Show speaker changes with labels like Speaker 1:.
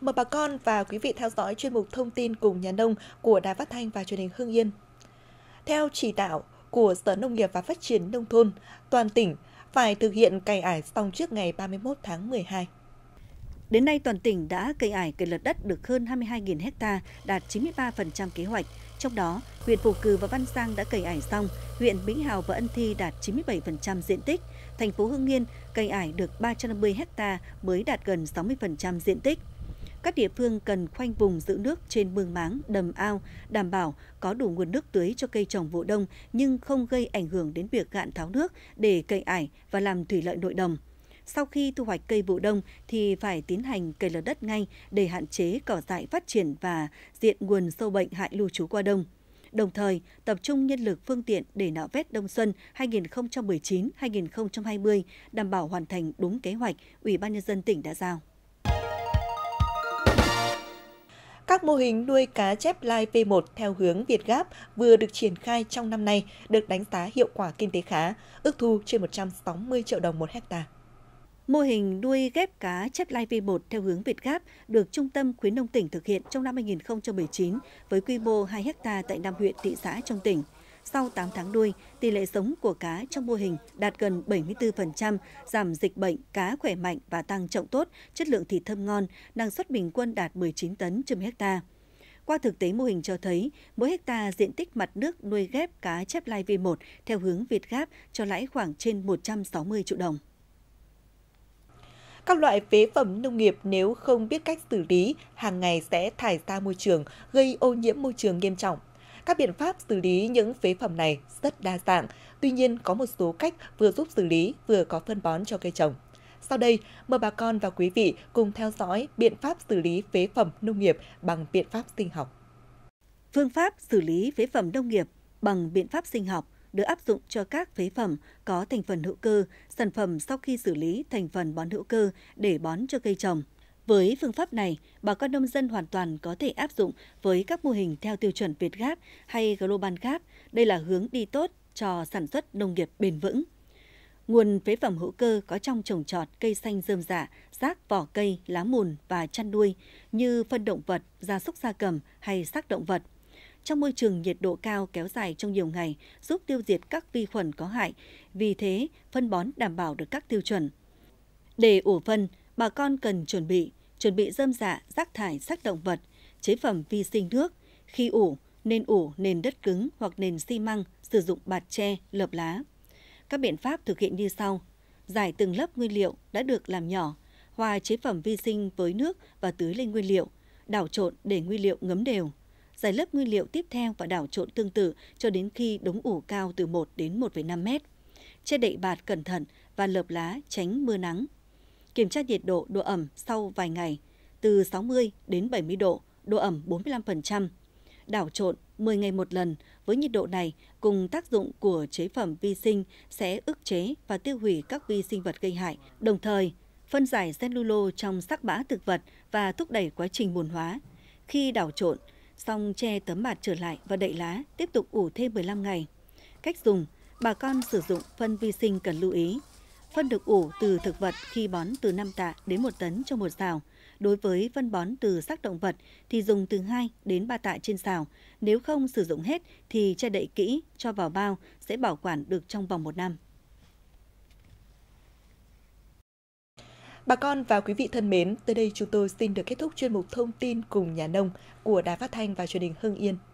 Speaker 1: Mời bà con và quý vị theo dõi chuyên mục thông tin cùng nhà nông của Đài Phát Thanh và truyền hình Hương Yên. Theo chỉ đạo của Sở Nông nghiệp và Phát triển Nông thôn, toàn tỉnh phải thực hiện cày ải xong trước ngày 31 tháng 12. Đến
Speaker 2: nay, toàn tỉnh đã cây ải cây lật đất được hơn 22.000 ha, đạt 93% kế hoạch. Trong đó, huyện Phù Cừ và Văn Giang đã cày ải xong, huyện Mỹ Hào và Ân Thi đạt 97% diện tích, thành phố Hưng Yên cày ải được 350 ha mới đạt gần 60% diện tích các địa phương cần khoanh vùng giữ nước trên mương máng, đầm ao, đảm bảo có đủ nguồn nước tưới cho cây trồng vụ đông nhưng không gây ảnh hưởng đến việc cạn tháo nước để cậy ải và làm thủy lợi nội đồng. Sau khi thu hoạch cây vụ đông thì phải tiến hành cày lở đất ngay để hạn chế cỏ dại phát triển và diện nguồn sâu bệnh hại lưu trú qua đông đồng thời tập trung nhân lực phương tiện để nạo vét đông xuân 2019-2020 đảm bảo hoàn thành đúng kế hoạch Ủy ban nhân dân tỉnh đã giao.
Speaker 1: Các mô hình nuôi cá chép lai P1 theo hướng Việt Gáp vừa được triển khai trong năm nay được đánh giá hiệu quả kinh tế khá, ước thu trên 160 triệu đồng một hectare. Mô hình nuôi ghép
Speaker 2: cá chép lai v 1 theo hướng Việt Gáp được Trung tâm Khuyến nông tỉnh thực hiện trong năm 2019 với quy mô 2 hecta tại 5 huyện thị xã trong tỉnh. Sau 8 tháng nuôi, tỷ lệ sống của cá trong mô hình đạt gần 74%, giảm dịch bệnh, cá khỏe mạnh và tăng trọng tốt, chất lượng thịt thơm ngon, năng suất bình quân đạt 19 tấn trên hecta. Qua thực tế mô hình cho thấy, mỗi hecta diện tích mặt nước nuôi ghép cá chép lai V1 theo hướng Việt Gáp cho lãi khoảng trên
Speaker 1: 160 triệu đồng. Các loại phế phẩm nông nghiệp nếu không biết cách xử lý, hàng ngày sẽ thải ra môi trường, gây ô nhiễm môi trường nghiêm trọng. Các biện pháp xử lý những phế phẩm này rất đa dạng, tuy nhiên có một số cách vừa giúp xử lý vừa có phân bón cho cây trồng. Sau đây, mời bà con và quý vị cùng theo dõi biện pháp xử lý phế phẩm nông nghiệp bằng biện pháp sinh học. Phương pháp
Speaker 2: xử lý phế phẩm nông nghiệp bằng biện pháp sinh học được áp dụng cho các phế phẩm có thành phần hữu cơ, sản phẩm sau khi xử lý thành phần bón hữu cơ để bón cho cây trồng – với phương pháp này, bà con nông dân hoàn toàn có thể áp dụng với các mô hình theo tiêu chuẩn Việt Gáp hay Global Gáp. Đây là hướng đi tốt cho sản xuất nông nghiệp bền vững. Nguồn phế phẩm hữu cơ có trong trồng trọt, cây xanh dơm dạ, rác vỏ cây, lá mùn và chăn nuôi như phân động vật, gia súc gia cầm hay xác động vật. Trong môi trường nhiệt độ cao kéo dài trong nhiều ngày giúp tiêu diệt các vi khuẩn có hại, vì thế phân bón đảm bảo được các tiêu chuẩn. Để ủ phân, bà con cần chuẩn bị chuẩn bị dơm dạ, rác thải, xác động vật, chế phẩm vi sinh nước, khi ủ, nên ủ nền đất cứng hoặc nền xi măng, sử dụng bạt tre, lợp lá. Các biện pháp thực hiện như sau. Giải từng lớp nguyên liệu đã được làm nhỏ, hòa chế phẩm vi sinh với nước và tưới lên nguyên liệu, đảo trộn để nguyên liệu ngấm đều. Giải lớp nguyên liệu tiếp theo và đảo trộn tương tự cho đến khi đống ủ cao từ 1 đến 1,5 mét. Che đậy bạt cẩn thận và lợp lá tránh mưa nắng. Kiểm tra nhiệt độ, độ ẩm sau vài ngày, từ 60 đến 70 độ, độ ẩm 45%. Đảo trộn 10 ngày một lần, với nhiệt độ này, cùng tác dụng của chế phẩm vi sinh sẽ ức chế và tiêu hủy các vi sinh vật gây hại, đồng thời phân giải cellulo trong sắc bã thực vật và thúc đẩy quá trình buồn hóa. Khi đảo trộn, xong che tấm bạt trở lại và đậy lá, tiếp tục ủ thêm 15 ngày. Cách dùng, bà con sử dụng phân vi sinh cần lưu ý. Phân được ủ từ thực vật khi bón từ 5 tạ đến 1 tấn cho một xào. Đối với phân bón từ xác động vật thì dùng từ 2 đến 3 tạ trên xào. Nếu không sử dụng hết thì che đậy kỹ, cho vào bao, sẽ bảo quản được trong vòng một năm.
Speaker 1: Bà con và quý vị thân mến, tới đây chúng tôi xin được kết thúc chuyên mục thông tin cùng nhà nông của Đài Phát Thanh và truyền hình Hưng Yên